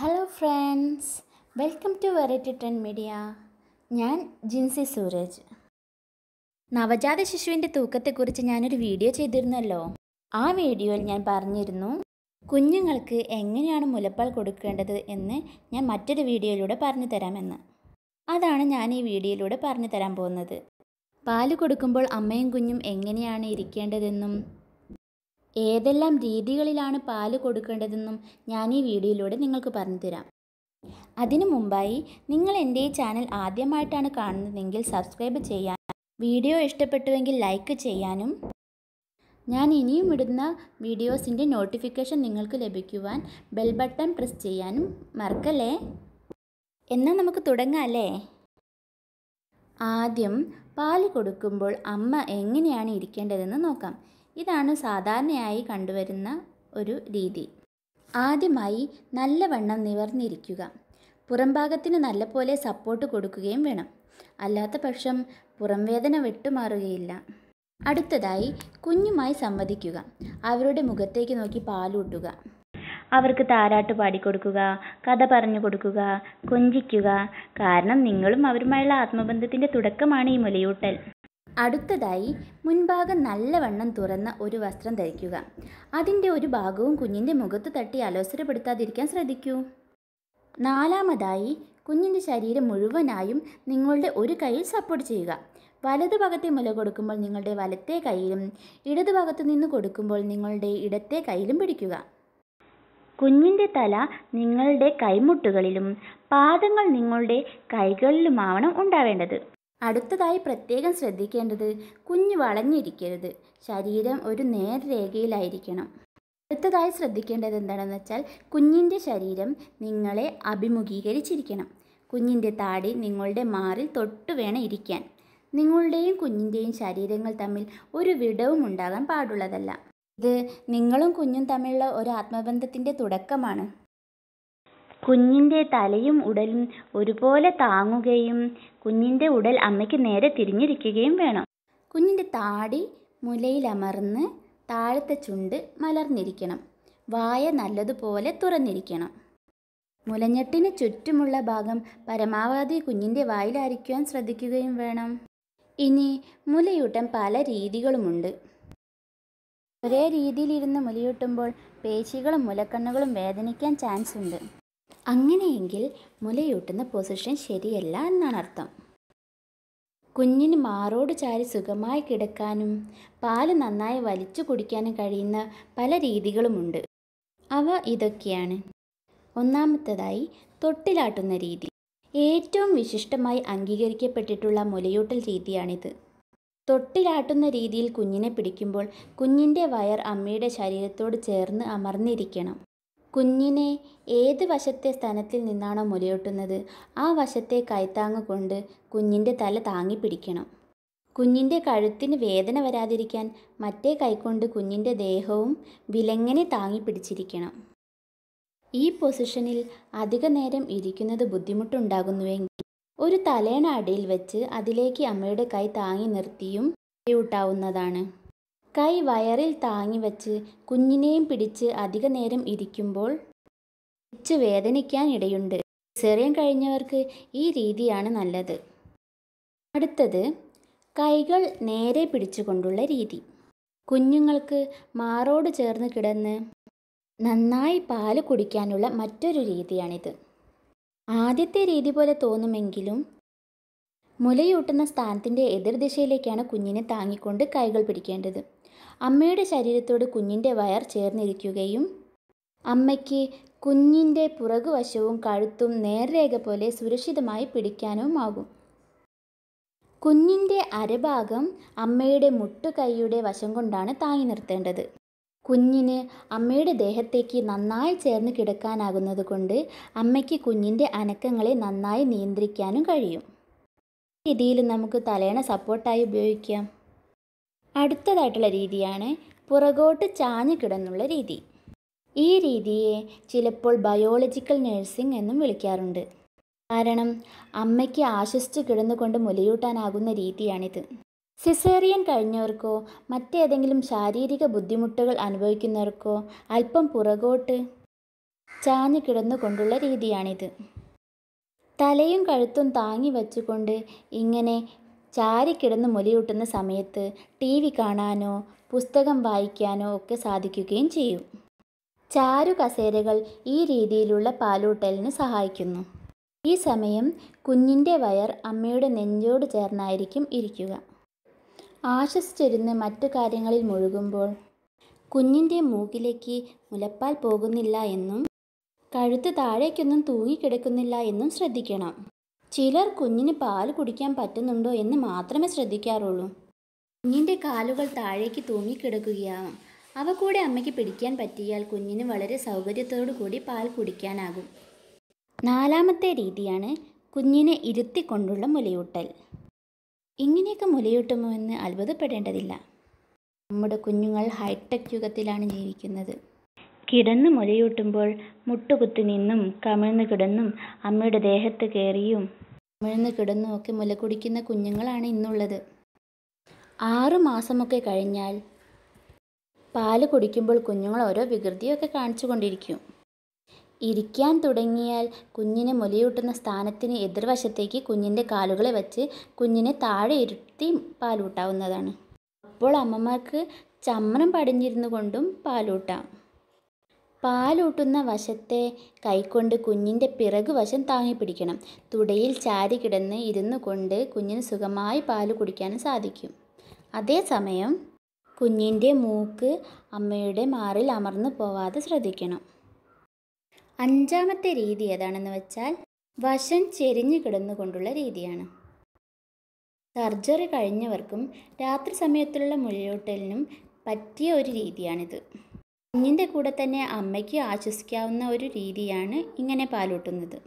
hello friends welcome to variety trend media ഞാൻ ജിൻസി സൂരജ് നവജാത ശിശുവിൻ്റെ തൂക്കത്തെക്കുറിച്ച് ഞാനൊരു വീഡിയോ ചെയ്തിരുന്നല്ലോ ആ വീഡിയോയിൽ ഞാൻ പറഞ്ഞിരുന്നു കുഞ്ഞുങ്ങൾക്ക് എങ്ങനെയാണ് മുലപ്പാൽ കൊടുക്കേണ്ടത് എന്ന് ഞാൻ മറ്റൊരു വീഡിയോയിലൂടെ പറഞ്ഞു തരാമെന്ന് അതാണ് ഞാൻ ഈ വീഡിയോയിലൂടെ പറഞ്ഞു തരാൻ പോകുന്നത് പാല് കൊടുക്കുമ്പോൾ അമ്മയും കുഞ്ഞും എങ്ങനെയാണ് ഇരിക്കേണ്ടതെന്നും ഏതെല്ലാം രീതികളിലാണ് പാല് കൊടുക്കേണ്ടതെന്നും ഞാൻ ഈ വീഡിയോയിലൂടെ നിങ്ങൾക്ക് പറഞ്ഞു തരാം അതിനു മുമ്പായി നിങ്ങൾ എൻ്റെ ഈ ചാനൽ ആദ്യമായിട്ടാണ് കാണുന്നതെങ്കിൽ സബ്സ്ക്രൈബ് ചെയ്യാൻ വീഡിയോ ഇഷ്ടപ്പെട്ടുവെങ്കിൽ ലൈക്ക് ചെയ്യാനും ഞാൻ ഇനിയും ഇടുന്ന വീഡിയോസിൻ്റെ നോട്ടിഫിക്കേഷൻ നിങ്ങൾക്ക് ലഭിക്കുവാൻ ബെൽ ബട്ടൺ പ്രസ് ചെയ്യാനും മറക്കല്ലേ എന്നാൽ നമുക്ക് തുടങ്ങാമല്ലേ ആദ്യം പാല് കൊടുക്കുമ്പോൾ അമ്മ എങ്ങനെയാണ് ഇരിക്കേണ്ടതെന്ന് നോക്കാം ഇതാണ് സാധാരണയായി കണ്ടുവരുന്ന ഒരു രീതി ആദ്യമായി നല്ലവണ്ണം നിവർന്നിരിക്കുക പുറംഭാഗത്തിന് നല്ലപോലെ സപ്പോർട്ട് കൊടുക്കുകയും വേണം അല്ലാത്ത പക്ഷം പുറംവേദന വിട്ടുമാറുകയില്ല അടുത്തതായി കുഞ്ഞുമായി സംവദിക്കുക അവരുടെ മുഖത്തേക്ക് നോക്കി പാലൂട്ടുക അവർക്ക് താരാട്ട് പാടിക്കൊടുക്കുക കഥ പറഞ്ഞു കൊടുക്കുക കൊഞ്ചിക്കുക കാരണം നിങ്ങളും അവരുമായുള്ള ആത്മബന്ധത്തിൻ്റെ തുടക്കമാണ് ഈ മുലയൂട്ടൽ അടുത്തതായി മുൻഭാഗം നല്ലവണ്ണം തുറന്ന ഒരു വസ്ത്രം ധരിക്കുക അതിൻ്റെ ഒരു ഭാഗവും കുഞ്ഞിൻ്റെ മുഖത്ത് തട്ടി അലോസരപ്പെടുത്താതിരിക്കാൻ ശ്രദ്ധിക്കൂ നാലാമതായി കുഞ്ഞിൻ്റെ ശരീരം മുഴുവനായും നിങ്ങളുടെ ഒരു കൈയിൽ സപ്പോർട്ട് ചെയ്യുക വലതുഭാഗത്തെ മുല കൊടുക്കുമ്പോൾ നിങ്ങളുടെ വലത്തെ കൈയിലും ഇടതുഭാഗത്തു നിന്ന് കൊടുക്കുമ്പോൾ നിങ്ങളുടെ ഇടത്തെ കൈയിലും പിടിക്കുക കുഞ്ഞിൻ്റെ തല നിങ്ങളുടെ കൈമുട്ടുകളിലും പാദങ്ങൾ നിങ്ങളുടെ കൈകളിലുമാവണം ഉണ്ടാവേണ്ടത് അടുത്തതായി പ്രത്യേകം ശ്രദ്ധിക്കേണ്ടത് കുഞ്ഞ് വളഞ്ഞിരിക്കരുത് ശരീരം ഒരു നേർരേഖയിലായിരിക്കണം അടുത്തതായി ശ്രദ്ധിക്കേണ്ടത് എന്താണെന്ന് വെച്ചാൽ കുഞ്ഞിൻ്റെ ശരീരം നിങ്ങളെ അഭിമുഖീകരിച്ചിരിക്കണം കുഞ്ഞിൻ്റെ താടി നിങ്ങളുടെ മാറിൽ തൊട്ടു വേണം ഇരിക്കാൻ നിങ്ങളുടെയും കുഞ്ഞിൻ്റെയും ശരീരങ്ങൾ തമ്മിൽ ഒരു വിടവും ഉണ്ടാകാൻ പാടുള്ളതല്ല ഇത് നിങ്ങളും കുഞ്ഞും തമ്മിലുള്ള ഒരു ആത്മബന്ധത്തിൻ്റെ തുടക്കമാണ് കുഞ്ഞിന്റെ തലയും ഉടലും ഒരുപോലെ താങ്ങുകയും കുഞ്ഞിന്റെ ഉടൽ അമ്മയ്ക്ക് നേരെ തിരിഞ്ഞിരിക്കുകയും വേണം കുഞ്ഞിന്റെ താടി മുലയിലമർന്ന് താഴത്തെ ചുണ്ട് മലർന്നിരിക്കണം വായ നല്ലതുപോലെ തുറന്നിരിക്കണം മുലഞ്ഞെട്ടിന് ചുറ്റുമുള്ള ഭാഗം പരമാവധി കുഞ്ഞിന്റെ വായിലായിരിക്കുവാൻ ശ്രദ്ധിക്കുകയും വേണം ഇനി മുലയൂട്ടം പല രീതികളുമുണ്ട് ഒരേ രീതിയിലിരുന്ന് മുലയൂട്ടുമ്പോൾ പേശികളും മുലക്കണ്ണുകളും വേദനിക്കാൻ ചാൻസ് ഉണ്ട് അങ്ങനെയെങ്കിൽ മുലയൂട്ടുന്ന പൊസിഷൻ ശരിയല്ല എന്നാണ് അർത്ഥം കുഞ്ഞിന് മാറോട് ചാരി സുഖമായി കിടക്കാനും പാല് നന്നായി വലിച്ചു കുടിക്കാനും കഴിയുന്ന പല രീതികളുമുണ്ട് അവ ഇതൊക്കെയാണ് ഒന്നാമത്തേതായി തൊട്ടിലാട്ടുന്ന രീതി ഏറ്റവും വിശിഷ്ടമായി അംഗീകരിക്കപ്പെട്ടിട്ടുള്ള മുലയൂട്ടൽ രീതിയാണിത് തൊട്ടിലാട്ടുന്ന രീതിയിൽ കുഞ്ഞിനെ പിടിക്കുമ്പോൾ കുഞ്ഞിൻ്റെ വയർ അമ്മയുടെ ശരീരത്തോട് ചേർന്ന് അമർന്നിരിക്കണം കുഞ്ഞിനെ ഏത് വശത്തെ സ്തനത്തിൽ നിന്നാണോ മുലയൂട്ടുന്നത് ആ വശത്തെ കൈത്താങ് കൊണ്ട് കുഞ്ഞിൻ്റെ തല താങ്ങി പിടിക്കണം കുഞ്ഞിൻ്റെ കഴുത്തിന് വേദന വരാതിരിക്കാൻ മറ്റേ കൈക്കൊണ്ട് കുഞ്ഞിൻ്റെ ദേഹവും വിലങ്ങനെ താങ്ങി പിടിച്ചിരിക്കണം ഈ പൊസിഷനിൽ അധിക നേരം ഇരിക്കുന്നത് ബുദ്ധിമുട്ടുണ്ടാകുന്നുവെങ്കിൽ ഒരു തലേണ അടിയിൽ വെച്ച് അതിലേക്ക് അമ്മയുടെ കൈ താങ്ങി നിർത്തിയും ഊട്ടാവുന്നതാണ് കൈ വയറിൽ താങ്ങി വച്ച് കുഞ്ഞിനെയും പിടിച്ച് അധിക നേരം ഇരിക്കുമ്പോൾ പിടിച്ച് വേദനിക്കാൻ ഇടയുണ്ട് ചെറിയ കഴിഞ്ഞവർക്ക് ഈ രീതിയാണ് നല്ലത് അടുത്തത് കൈകൾ നേരെ പിടിച്ചുകൊണ്ടുള്ള രീതി കുഞ്ഞുങ്ങൾക്ക് മാറോട് ചേർന്ന് കിടന്ന് നന്നായി പാല് കുടിക്കാനുള്ള മറ്റൊരു രീതിയാണിത് ആദ്യത്തെ രീതി പോലെ തോന്നുമെങ്കിലും മുലയൂട്ടുന്ന സ്ഥാനത്തിൻ്റെ എതിർദിശയിലേക്കാണ് കുഞ്ഞിനെ താങ്ങിക്കൊണ്ട് കൈകൾ പിടിക്കേണ്ടത് അമ്മയുടെ ശരീരത്തോട് കുഞ്ഞിൻ്റെ വയർ ചേർന്നിരിക്കുകയും അമ്മയ്ക്ക് കുഞ്ഞിൻ്റെ പുറകുവശവും കഴുത്തും നേർരേഖ പോലെ സുരക്ഷിതമായി പിടിക്കാനുമാകും കുഞ്ഞിൻ്റെ അരഭാഗം അമ്മയുടെ മുട്ടുകൈയുടെ വശം കൊണ്ടാണ് താങ്ങി നിർത്തേണ്ടത് കുഞ്ഞിന് അമ്മയുടെ ദേഹത്തേക്ക് നന്നായി ചേർന്ന് കിടക്കാനാകുന്നത് കൊണ്ട് അമ്മയ്ക്ക് കുഞ്ഞിൻ്റെ അനക്കങ്ങളെ നന്നായി നിയന്ത്രിക്കാനും കഴിയും രീതിയിൽ നമുക്ക് തലേണ സപ്പോർട്ടായി ഉപയോഗിക്കാം അടുത്തതായിട്ടുള്ള രീതിയാണ് പുറകോട്ട് ചാഞ്ഞ് കിടന്നുള്ള രീതി ഈ രീതിയെ ചിലപ്പോൾ ബയോളജിക്കൽ നഴ്സിംഗ് എന്നും വിളിക്കാറുണ്ട് കാരണം അമ്മയ്ക്ക് ആശ്വസിച്ച് കിടന്നുകൊണ്ട് മുലയൂട്ടാനാകുന്ന രീതിയാണിത് സിസേറിയൻ കഴിഞ്ഞവർക്കോ മറ്റേതെങ്കിലും ശാരീരിക ബുദ്ധിമുട്ടുകൾ അനുഭവിക്കുന്നവർക്കോ അല്പം പുറകോട്ട് ചാഞ്ഞ് കിടന്നുകൊണ്ടുള്ള രീതിയാണിത് തലയും കഴുത്തും താങ്ങി വച്ചുകൊണ്ട് ഇങ്ങനെ ചാരിക്കിടന്ന് മുലയൂട്ടുന്ന സമയത്ത് ടി വി കാണാനോ പുസ്തകം വായിക്കാനോ ഒക്കെ സാധിക്കുകയും ചെയ്യും ചാരു കസേരകൾ ഈ രീതിയിലുള്ള പാലൂട്ടലിന് സഹായിക്കുന്നു ഈ സമയം കുഞ്ഞിൻ്റെ വയർ അമ്മയുടെ നെഞ്ചോട് ചേർന്നായിരിക്കും ഇരിക്കുക ആശ്വസിച്ചിരുന്ന് മറ്റു കാര്യങ്ങളിൽ മുഴുകുമ്പോൾ കുഞ്ഞിൻ്റെ മൂക്കിലേക്ക് മുലപ്പാൽ പോകുന്നില്ല എന്നും കഴുത്ത് താഴേക്കൊന്നും തൂങ്ങിക്കിടക്കുന്നില്ല എന്നും ശ്രദ്ധിക്കണം ചിലർ കുഞ്ഞിന് പാൽ കുടിക്കാൻ പറ്റുന്നുണ്ടോ എന്ന് മാത്രമേ ശ്രദ്ധിക്കാറുള്ളൂ കുഞ്ഞിൻ്റെ കാലുകൾ താഴേക്ക് തൂങ്ങിക്കിടക്കുകയാവും അവ കൂടെ അമ്മയ്ക്ക് പിടിക്കാൻ പറ്റിയാൽ കുഞ്ഞിന് വളരെ സൗകര്യത്തോടു കൂടി പാൽ കുടിക്കാനാകും നാലാമത്തെ രീതിയാണ് കുഞ്ഞിനെ ഇരുത്തി കൊണ്ടുള്ള മുലയൂട്ടൽ ഇങ്ങനെയൊക്കെ മുലയൂട്ടുമോ എന്ന് അത്ഭുതപ്പെടേണ്ടതില്ല നമ്മുടെ കുഞ്ഞുങ്ങൾ ഹൈടെക് യുഗത്തിലാണ് ജീവിക്കുന്നത് കിടന്ന് മുലയൂട്ടുമ്പോൾ മുട്ടുകുത്തി നിന്നും കമിഴ്ന്നു കിടന്നും അമ്മയുടെ ദേഹത്ത് കയറിയും അമിഴ്ന്ന് കിടന്നുമൊക്കെ മുല കുടിക്കുന്ന കുഞ്ഞുങ്ങളാണ് ഇന്നുള്ളത് ആറുമാസമൊക്കെ കഴിഞ്ഞാൽ പാല് കുടിക്കുമ്പോൾ കുഞ്ഞുങ്ങൾ ഓരോ വികൃതിയൊക്കെ കാണിച്ചു കൊണ്ടിരിക്കും ഇരിക്കാൻ തുടങ്ങിയാൽ കുഞ്ഞിനെ മുലയൂട്ടുന്ന സ്ഥാനത്തിന് എതിർവശത്തേക്ക് കുഞ്ഞിൻ്റെ കാലുകളെ വെച്ച് കുഞ്ഞിനെ താഴെ ഇരുത്തി പാലൂട്ടാവുന്നതാണ് അപ്പോൾ അമ്മമാർക്ക് ചമ്മനം പടിഞ്ഞിരുന്നു കൊണ്ടും പാലൂട്ടാം പാലൂട്ടുന്ന വശത്തെ കൈകൊണ്ട് കുഞ്ഞിൻ്റെ താങ്ങി പിടിക്കണം തുടയിൽ ചാരി കിടന്ന് ഇരുന്നുകൊണ്ട് കുഞ്ഞിന് സുഖമായി പാൽ കുടിക്കാനും സാധിക്കും അതേസമയം കുഞ്ഞിൻ്റെ മൂക്ക് അമ്മയുടെ മാറിൽ അമർന്നു പോവാതെ ശ്രദ്ധിക്കണം അഞ്ചാമത്തെ രീതി ഏതാണെന്ന് വെച്ചാൽ വശം ചെരിഞ്ഞു കിടന്നുകൊണ്ടുള്ള രീതിയാണ് സർജറി കഴിഞ്ഞവർക്കും രാത്രി സമയത്തുള്ള മുഴയോട്ടലിനും പറ്റിയ ഒരു രീതിയാണിത് കുഞ്ഞിൻ്റെ കൂടെ തന്നെ അമ്മയ്ക്ക് ആശ്വസിക്കാവുന്ന ഒരു രീതിയാണ് ഇങ്ങനെ പാലൂട്ടുന്നത്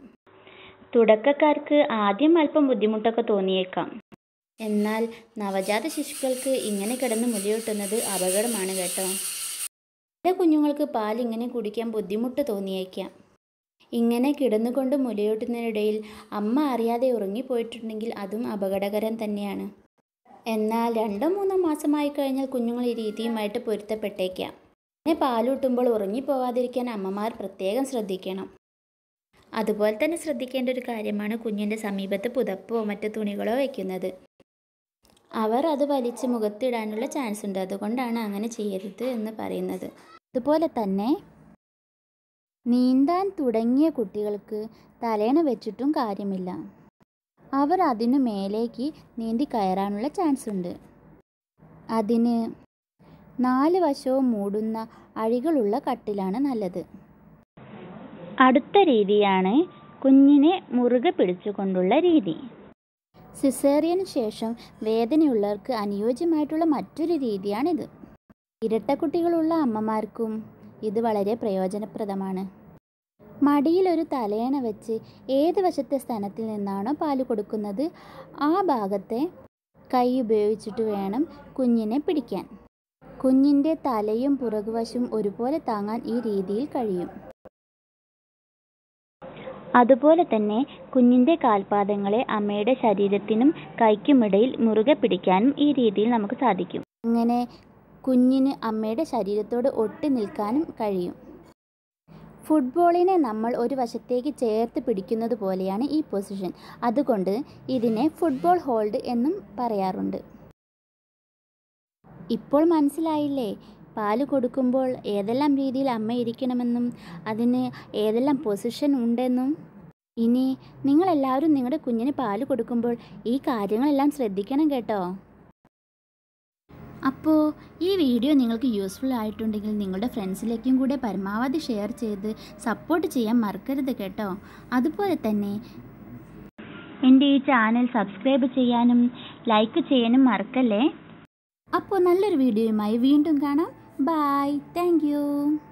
തുടക്കക്കാർക്ക് ആദ്യം അല്പം ബുദ്ധിമുട്ടൊക്കെ തോന്നിയേക്കാം എന്നാൽ നവജാത ശിശുക്കൾക്ക് ഇങ്ങനെ കിടന്ന് മുലയൂട്ടുന്നത് അപകടമാണ് കേട്ടോ ചില കുഞ്ഞുങ്ങൾക്ക് പാൽ ഇങ്ങനെ കുടിക്കാൻ ബുദ്ധിമുട്ട് തോന്നിയേക്കാം ഇങ്ങനെ കിടന്നുകൊണ്ട് മുലയൂട്ടുന്നതിനിടയിൽ അമ്മ അറിയാതെ ഉറങ്ങിപ്പോയിട്ടുണ്ടെങ്കിൽ അതും അപകടകരം തന്നെയാണ് എന്നാൽ രണ്ടോ മൂന്നോ മാസമായി കഴിഞ്ഞാൽ കുഞ്ഞുങ്ങൾ ഈ രീതിയുമായിട്ട് പൊരുത്തപ്പെട്ടേക്കാം പാലൂട്ടുമ്പോൾ ഉറങ്ങിപ്പോവാതിരിക്കാൻ അമ്മമാർ പ്രത്യേകം ശ്രദ്ധിക്കണം അതുപോലെ തന്നെ ശ്രദ്ധിക്കേണ്ട ഒരു കാര്യമാണ് കുഞ്ഞിൻ്റെ സമീപത്ത് പുതപ്പോ മറ്റ് തുണികളോ വയ്ക്കുന്നത് അവർ അത് വലിച്ച് മുഖത്തിടാനുള്ള ചാൻസ് ഉണ്ട് അതുകൊണ്ടാണ് അങ്ങനെ ചെയ്യരുത് എന്ന് പറയുന്നത് അതുപോലെ തന്നെ നീന്താൻ തുടങ്ങിയ കുട്ടികൾക്ക് തലേണ വെച്ചിട്ടും കാര്യമില്ല അവർ അതിനു മേലേക്ക് നീന്തി കയറാനുള്ള ചാൻസ് ഉണ്ട് അതിന് നാല് വശവും മൂടുന്ന അഴികളുള്ള കട്ടിലാണ് നല്ലത് അടുത്ത രീതിയാണ് കുഞ്ഞിനെ മുറുകെ പിടിച്ചുകൊണ്ടുള്ള രീതി സിസേറിയന് ശേഷം വേദനയുള്ളവർക്ക് അനുയോജ്യമായിട്ടുള്ള മറ്റൊരു രീതിയാണിത് ഇരട്ടക്കുട്ടികളുള്ള അമ്മമാർക്കും ഇത് വളരെ പ്രയോജനപ്രദമാണ് മടിയിലൊരു തലയണ വെച്ച് ഏത് വശത്തെ സ്ഥാനത്തിൽ നിന്നാണോ പാല് കൊടുക്കുന്നത് ആ ഭാഗത്തെ കൈ ഉപയോഗിച്ചിട്ട് വേണം കുഞ്ഞിനെ പിടിക്കാൻ കുഞ്ഞിൻ്റെ തലയും പുറകുവശവും ഒരുപോലെ താങ്ങാൻ ഈ രീതിയിൽ കഴിയും അതുപോലെ തന്നെ കുഞ്ഞിൻ്റെ കാൽപാദങ്ങളെ അമ്മയുടെ ശരീരത്തിനും കൈക്കുമിടയിൽ മുറുകെ പിടിക്കാനും ഈ രീതിയിൽ നമുക്ക് സാധിക്കും അങ്ങനെ കുഞ്ഞിന് അമ്മയുടെ ശരീരത്തോട് ഒട്ടി നിൽക്കാനും കഴിയും ഫുട്ബോളിനെ നമ്മൾ ഒരു വശത്തേക്ക് ചേർത്ത് പിടിക്കുന്നത് പോലെയാണ് ഈ പൊസിഷൻ അതുകൊണ്ട് ഇതിനെ ഫുട്ബോൾ ഹോൾഡ് എന്നും പറയാറുണ്ട് ഇപ്പോൾ മനസ്സിലായില്ലേ പാല് കൊടുക്കുമ്പോൾ ഏതെല്ലാം രീതിയിൽ അമ്മ ഇരിക്കണമെന്നും അതിന് ഏതെല്ലാം പൊസിഷൻ ഉണ്ടെന്നും ഇനി നിങ്ങളെല്ലാവരും നിങ്ങളുടെ കുഞ്ഞിന് പാല് കൊടുക്കുമ്പോൾ ഈ കാര്യങ്ങളെല്ലാം ശ്രദ്ധിക്കണം കേട്ടോ അപ്പോൾ ഈ വീഡിയോ നിങ്ങൾക്ക് യൂസ്ഫുൾ ആയിട്ടുണ്ടെങ്കിൽ നിങ്ങളുടെ ഫ്രണ്ട്സിലേക്കും കൂടെ പരമാവധി ഷെയർ ചെയ്ത് സപ്പോർട്ട് ചെയ്യാൻ മറക്കരുത് കേട്ടോ അതുപോലെ തന്നെ എൻ്റെ ഈ ചാനൽ സബ്സ്ക്രൈബ് ചെയ്യാനും ലൈക്ക് ചെയ്യാനും മറക്കല്ലേ അപ്പോൾ നല്ലൊരു വീഡിയോയുമായി വീണ്ടും കാണാം ബായ് താങ്ക്